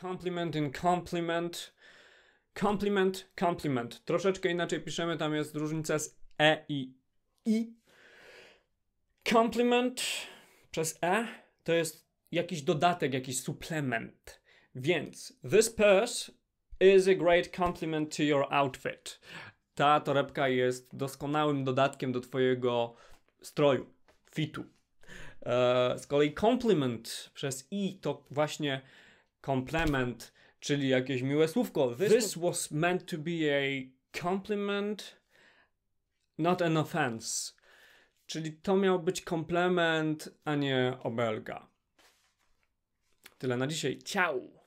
Compliment in compliment. Compliment, compliment. Troszeczkę inaczej piszemy, tam jest różnica z e i i. Compliment przez e to jest jakiś dodatek, jakiś suplement. Więc this purse is a great compliment to your outfit. Ta torebka jest doskonałym dodatkiem do twojego stroju, fitu. E, z kolei compliment przez i to właśnie komplement, czyli jakieś miłe słówko. This, This was meant to be a compliment, not an offense. Czyli to miał być komplement, a nie obelga. Tyle na dzisiaj. Ciao!